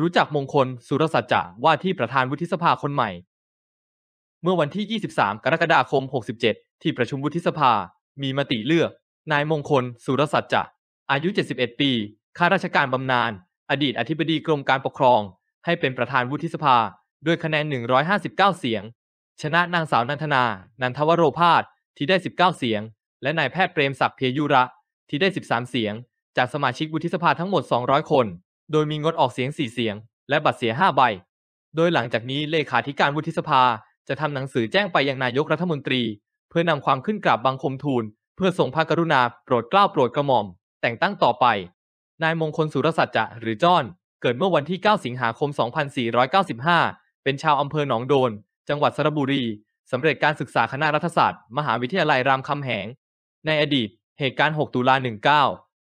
รู้จักมงคลสุรสัจจะว่าที่ประธานวุฒิสภาคนใหม่ เมื่อวันที่ 23 กรกฎาคม 67 ที่ประชุมวุฒิสภา มีมติเลือก นายมงคลสุรสัจจะ อายุ 71 ปีข้าราชการบำนาญอดีตอธิบดีกรมการปกครอง ให้เป็นประธานวุฒิสภา ด้วยคะแนน 159 เสียง ชนะนางสาวนันทนา นันทวโรพาสที่ได้ 19 เสียง และนายแพทย์เปรมศักดิ์เพียยุระที่ได้ 13 เสียงจากสมาชิกวุฒิสภาทั้งหมด 200 คนโดยมีงดออกเสียง 4 เสียง และบัตรเสีย 5 ใบ โดยหลังจากนี้ เลขาธิการวุฒิสภา จะทำหนังสือแจ้งไปยังนายกรัฐมนตรี เพื่อนำความขึ้นกราบบังคมทูล เพื่อทรงพระกรุณาโปรดเกล้าโปรดกระหม่อม แต่งตั้งต่อไป นายมงคลสุรสัจจะ หรือจอน เกิดเมื่อวันที่ 9 สิงหาคม 2495 เป็นชาวอำเภอหนองโดน จังหวัดสระบุรีสำเร็จการศึกษาคณะรัฐศาสตร์ มหาวิทยาลัยรามคำแหง ในอดีต เหตุการณ์ 6 ตุลา19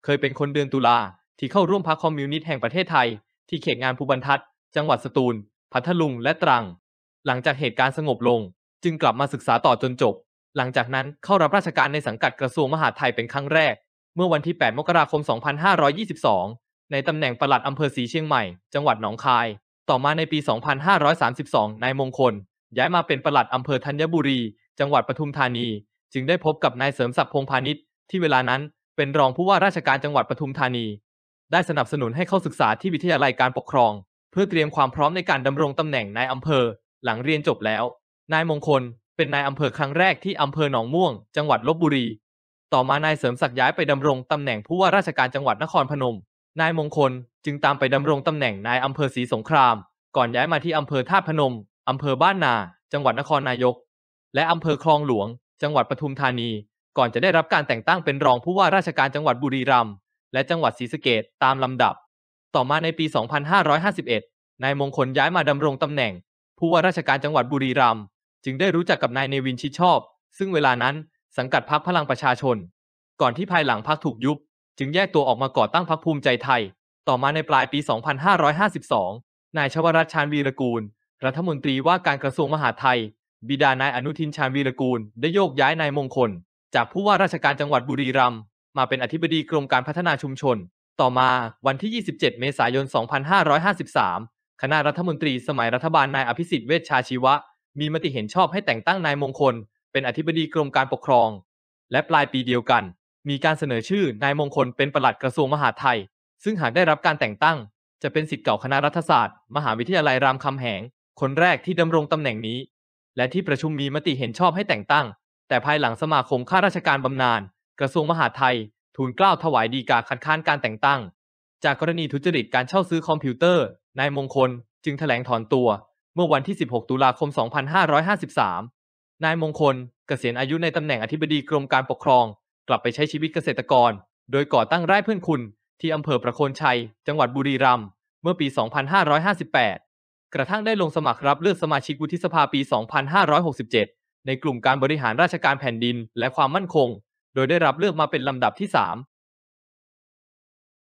เคยเป็นคนเดือนตุลาที่เข้าร่วมพักคอมมิวนิสต์แห่งประเทศไทย ที่เขตงานภูบันทัด จังหวัดสตูล พัทลุง และตรัง หลังจากเหตุการณ์สงบลงจึงกลับมาศึกษาต่อจนจบ หลังจากนั้นเข้ารับราชการในสังกัดกระทรวงมหาดไทยเป็นครั้งแรก เมื่อวันที่ 8 มกราคม 2522 ในตำแหน่งปลัดอำเภอศรีเชียงใหม่ จังหวัดหนองคาย ต่อมาในปี 2532นายมงคลย้ายมาเป็นปลัดอำเภอธัญบุรี จังหวัดปทุมธานี จึงได้พบกับนายเสริมศักดิ์พงพาณิชย์ที่เวลานั้น เป็นรองผู้ว่าราชการจังหวัดปทุมธานีได้สนับสนุนให้เข้าศึกษาที่วิทยาลัยการปกครอง เพื่อเตรียมความพร้อมในการดำรงตำแหน่งนายอำเภอหลังเรียนจบแล้ว นายมงคล เป็นนายอำเภอครั้งแรกที่อำเภอหนองม่วง จังหวัดลบบุรีต่อมานายเสริมศักดิ์ย้ายไปดำรงตำแหน่งผู้ว่าราชการจังหวัดนครพนม นายมงคลจึงตามไปดำรงตำแหน่งนายอำเภอศรีสงคราม ก่อนย้ายมาที่อำเภอท่าพนมอำเภอบ้านนา จังหวัดนครนายก และอำเภอคลองหลวง จังหวัดปทุมธานี ก่อนจะได้รับการแต่งตั้งเป็นรองผู้ว่าราชการจังหวัดบุรีรัมย์และจังหวัดศรีสะเกดตามลำดับ ต่อมาในปี 2551 นายมงคลย้ายมาดำรงตำแหน่ง ผู้ว่าราชการจังหวัดบุรีรัมย์ จึงได้รู้จักกับนายเนวินชิดชอบ ซึ่งเวลานั้นสังกัดพรรคพลังประชาชน ก่อนที่ภายหลังพรรคถูกยุบ จึงแยกตัวออกมาก่อตั้งพรรคภูมิใจไทย ต่อมาในปลายปี 2552 นายชวรัชชานวีรกูล รัฐมนตรีว่าการกระทรวงมหาดไทย บิดานายอนุทินชาญวีรกูล ได้โยกย้ายนายมงคล จากผู้ว่าราชการจังหวัดบุรีรัมย์มาเป็นอธิบดีกรมการพัฒนาชุมชน ต่อมาวันที่ 27 เมษายน 2553 คณะรัฐมนตรีสมัยรัฐบาลนายอภิสิทธิ์ เวชชาชีวะ มีมติเห็นชอบให้แต่งตั้งนายมงคล เป็นอธิบดีกรมการปกครอง และปลายปีเดียวกัน มีการเสนอชื่อนายมงคลเป็นปลัดกระทรวงมหาดไทย ซึ่งหากได้รับการแต่งตั้ง จะเป็นสิทธิ์เก่าคณะรัฐศาสตร์ มหาวิทยาลัยรามคำแหง คนแรกที่ดำรงตำแหน่งนี้ และที่ประชุมมีมติเห็นชอบให้แต่งตั้ง แต่ภายหลังสมาคมข้าราชการบำนาญกระทรวงมหาดไทย ทูลเกล้าถวายดีกาคัดค้านการแต่งตั้ง จากกรณีทุจริตการเช่าซื้อคอมพิวเตอร์นายมงคลจึงแถลงถอนตัว เมื่อวันที่ 16 ตุลาคม 2553นายมงคลเกษียณอายุในตำแหน่งอธิบดีกรมการปกครอง กลับไปใช้ชีวิตเกษตรกร โดยก่อตั้งไร่เพื่อนคุณที่อำเภอประโคนชัย จังหวัดบุรีรัมย์เมื่อปี 2558 กระทั่งได้ลงสมัครรับเลือกสมาชิกวุฒิสภาปี 2567 ในกลุ่มการบริหารราชการแผ่นดินและความมั่นคงโดยได้รับเลือกมาเป็นลำดับที่สาม